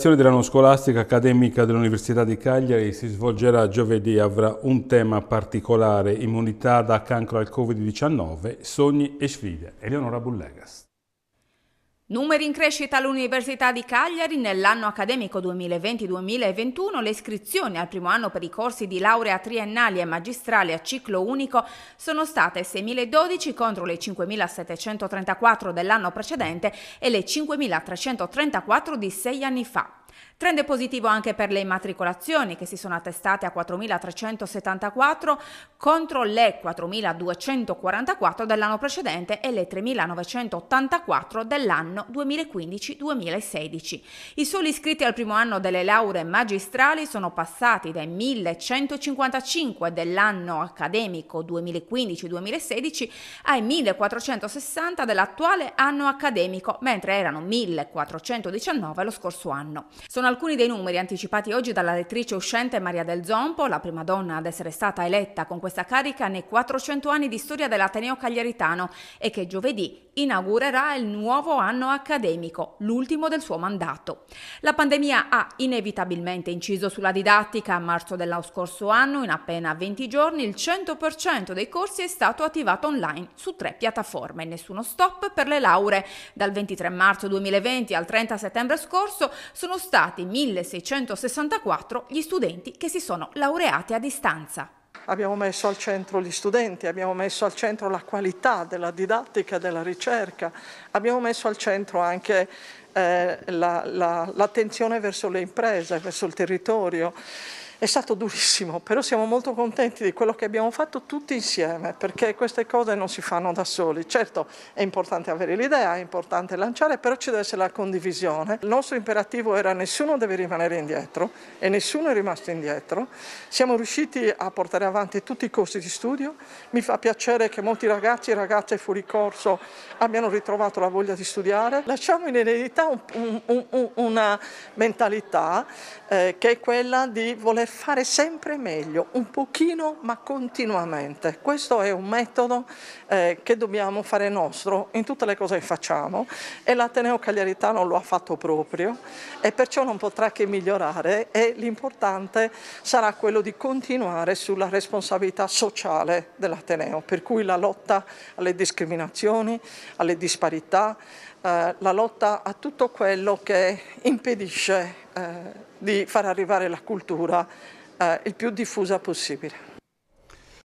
La sessione dell'anno scolastico accademica dell'Università di Cagliari si svolgerà giovedì e avrà un tema particolare, immunità da cancro al Covid-19, sogni e sfide. Eleonora Bullegas. Numeri in crescita all'Università di Cagliari. Nell'anno accademico 2020-2021 le iscrizioni al primo anno per i corsi di laurea triennali e magistrali a ciclo unico sono state 6.012 contro le 5.734 dell'anno precedente e le 5.334 di sei anni fa. Trend positivo anche per le immatricolazioni che si sono attestate a 4.374 contro le 4.244 dell'anno precedente e le 3.984 dell'anno 2015-2016. I soli iscritti al primo anno delle lauree magistrali sono passati dai 1.155 dell'anno accademico 2015-2016 ai 1.460 dell'attuale anno accademico, mentre erano 1.419 lo scorso anno. Sono alcuni dei numeri anticipati oggi dalla lettrice uscente Maria Del Zompo, la prima donna ad essere stata eletta con questa carica nei 400 anni di storia dell'Ateneo Cagliaritano e che giovedì inaugurerà il nuovo anno accademico, l'ultimo del suo mandato. La pandemia ha inevitabilmente inciso sulla didattica. A marzo dello scorso anno, in appena 20 giorni, il 100% dei corsi è stato attivato online su tre piattaforme. Nessuno stop per le lauree. Dal 23 marzo 2020 al 30 settembre scorso sono stati 1664 gli studenti che si sono laureati a distanza abbiamo messo al centro gli studenti, abbiamo messo al centro la qualità della didattica, e della ricerca, abbiamo messo al centro anche eh, l'attenzione la, la, verso le imprese, verso il territorio. È stato durissimo, però siamo molto contenti di quello che abbiamo fatto tutti insieme, perché queste cose non si fanno da soli. Certo, è importante avere l'idea, è importante lanciare, però ci deve essere la condivisione. Il nostro imperativo era nessuno deve rimanere indietro e nessuno è rimasto indietro. Siamo riusciti a portare avanti tutti i corsi di studio. Mi fa piacere che molti ragazzi e ragazze fuori corso abbiano ritrovato la voglia di studiare. Lasciamo in eredità un, un, un, una mentalità eh, che è quella di voler fare sempre meglio, un pochino ma continuamente. Questo è un metodo eh, che dobbiamo fare nostro in tutte le cose che facciamo e l'Ateneo Cagliaritano lo ha fatto proprio e perciò non potrà che migliorare e l'importante sarà quello di continuare sulla responsabilità sociale dell'Ateneo, per cui la lotta alle discriminazioni, alle disparità, eh, la lotta a tutto quello che impedisce eh, di far arrivare la cultura eh, il più diffusa possibile.